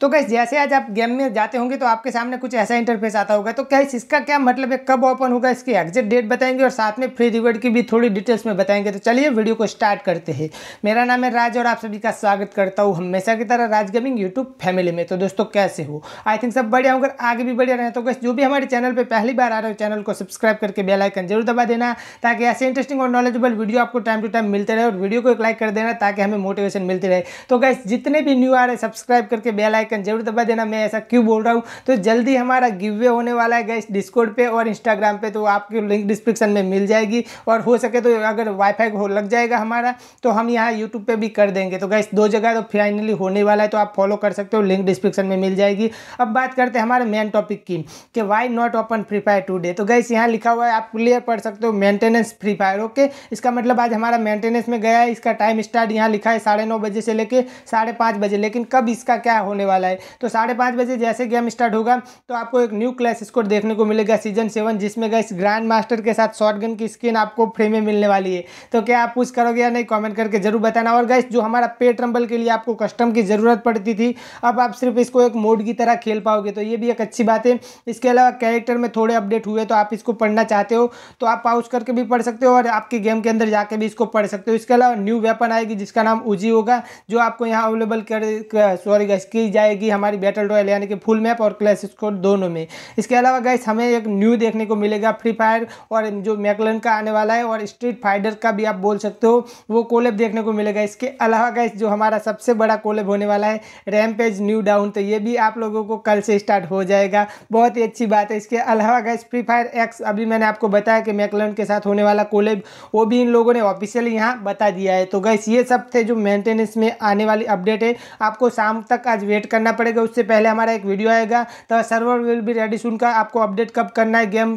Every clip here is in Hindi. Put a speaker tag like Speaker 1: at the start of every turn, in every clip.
Speaker 1: तो गैस जैसे आज आप गेम में जाते होंगे तो आपके सामने कुछ ऐसा इंटरफेस आता होगा तो कैस इसका क्या मतलब है कब ओपन होगा इसकी एग्जिट डेट बताएंगे और साथ में फ्री रिवर्ड की भी थोड़ी डिटेल्स में बताएंगे तो चलिए वीडियो को स्टार्ट करते हैं मेरा नाम है राज और आप सभी का स्वागत करता हूँ हमेशा की तरह राज गेमिंग यूट्यूब फैमिली में तो दोस्तों कैसे हो आई थिंक सब बढ़िया होकर आगे भी बढ़िया रहे तो गैस जो भी हमारे चैनल पर पहली बार आ रहे हो चैनल को सब्सक्राइब करके बेलाइकन जरूर दबा देना ताकि ऐसे इंटरेस्टिंग और नॉलेजेबल वीडियो आपको टाइम टू टाइम मिलते रहे और वीडियो को एक लाइक कर देना ताकि हमें मोटिवेशन मिलती रहे तो गैस जितने भी न्यू आ रहे सब्सक्राइब करके बेलाइक आइकन जरूर दबा देना मैं ऐसा क्यों बोल रहा हूँ तो जल्दी हमारा गिव वे होने वाला है गैस डिस्कोड पे और इंस्टाग्राम पे तो आपको लिंक डिस्क्रिप्शन में मिल जाएगी और हो सके तो अगर वाईफाई हो लग जाएगा हमारा तो हम यहाँ यूट्यूब पर भी कर देंगे तो गैस दो जगह तो फाइनली होने वाला है तो आप फॉलो कर सकते हो लिंक डिस्क्रिप्शन में मिल जाएगी अब बात करते हैं हमारे मेन टॉपिक की कि why not open Free Fire today तो गैस यहाँ लिखा हुआ है आप क्लियर पढ़ सकते हो मेंटेनेंस फ्री फायर ओके इसका मतलब आज हमारा मेंटेनेंस में गया है इसका टाइम स्टार्ट यहाँ लिखा है साढ़े नौ बजे से लेकर साढ़े बजे लेकिन कब इसका क्या होने वाला वाला है तो साढ़े पाँच बजे जैसे गेम स्टार्ट होगा तो आपको एक न्यू क्लैश स्कोर देखने को मिलेगा सीजन सेवन जिसमें गए ग्रैंड मास्टर के साथ शॉटगन की स्किन आपको फ्री में मिलने वाली है तो क्या आप पूछ करोगे या नहीं कॉमेंट करके जरूर बताना और गैस जो हमारा पे ट्रम्बल के लिए आपको कस्टम की ज़रूरत पड़ती थी अब आप सिर्फ इसको एक मोड की तरह खेल पाओगे तो ये भी एक अच्छी बात है इसके अलावा कैरेक्टर में थोड़े अपडेट हुए तो आप इसको पढ़ना चाहते हो तो आप पाउच करके भी पढ़ सकते हो और आपके गेम के अंदर जाके भी इसको पढ़ सकते हो इसके अलावा न्यू वेपन आएगी जिसका नाम उजी होगा जो आपको यहाँ अवेलेबल कर सॉरी गैस की जाए आएगी हमारी बैटल रॉयल यानी कि फुल मैप और क्लैश स्कोर दोनों में इसके अलावा गैस हमें एक न्यू देखने को मिलेगा फ्री फायर और जो मैकलन का आने वाला है और स्ट्रीट फाइटर का भी आप बोल सकते हो वो कोलेब देखने को मिलेगा इसके अलावा गैस जो हमारा सबसे बड़ा कोलेब होने वाला है रैम न्यू डाउन तो ये भी आप लोगों को कल से स्टार्ट हो जाएगा बहुत ही अच्छी बात है इसके अलावा गैस फ्री फायर एक्स अभी मैंने आपको बताया कि मैकलन के साथ होने वाला कोलेब वो भी इन लोगों ने ऑफिशियली यहाँ बता दिया है तो गैस ये सब थे जो मेंटेनेंस में आने वाली अपडेट है आपको शाम तक आज वेट कर करना पड़ेगा उससे पहले हमारा एक वीडियो आएगा तो server will be ready soon का आपको अपडेट कब करना है गेम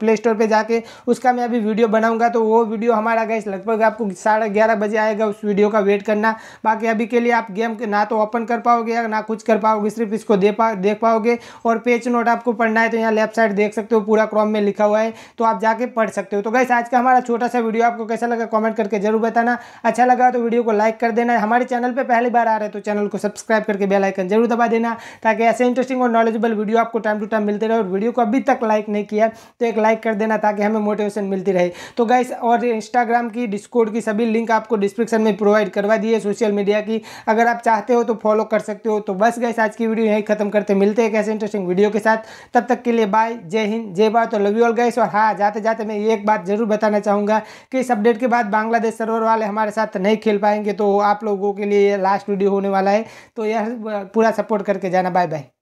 Speaker 1: प्ले स्टोर पर जाके उसका मैं अभी वीडियो बनाऊँगा तो वो वीडियो हमारा गैस लगभग आपको साढ़े ग्यारह बजे आएगा उस वीडियो का वेट करना बाकी अभी के लिए आप गेम ना तो ओपन कर पाओगे या ना कुछ कर पाओगे सिर्फ इसको दे पा देख पाओगे और पेज नोट आपको पढ़ना है तो यहाँ लेफ्ट साइड देख सकते हो पूरा क्रॉम में लिखा हुआ है तो आप जाके पढ़ सकते हो तो गैस आज का हमारा छोटा सा वीडियो आपको कैसा लगा कॉमेंट करके जरूर बताना अच्छा लगा तो वीडियो को लाइक कर देना हमारे चैनल पर पहली बार आ रहे तो चैनल को सब्सक्राइब करके बेल आइकन जरूर दबा देना ताकि ऐसे इंटरेस्टिंग और नॉलेजेबल वीडियो आपको टाइम टू टाइम मिलते रहे और वीडियो को अभी तक लाइक नहीं किया तो एक लाइक कर देना ताकि हमें मोटिवेशन मिलती रहे तो गाइस और इंस्टाग्राम की डिस्कोड की सभी लिंक आपको डिस्क्रिप्शन में प्रोवाइड करवा दिए सोशल मीडिया की अगर आप चाहते हो तो फॉलो कर सकते हो तो बस गाइस आज की वीडियो यहीं खत्म करते मिलते हैं ऐसे इंटरेस्टिंग वीडियो के साथ तब तक के लिए बाय जय हिंद जय भारत और लव यू ऑल गाइस और हाँ जाते जाते मैं एक बात जरूर बताना चाहूँगा कि इस अपडेट के बाद बांग्लादेश सर्वर वाले हमारे साथ नहीं खेल पाएंगे तो आप लोगों के लिए लास्ट वीडियो होने वाला है तो यह पूरा सपोर्ट करके जाना बाय बाय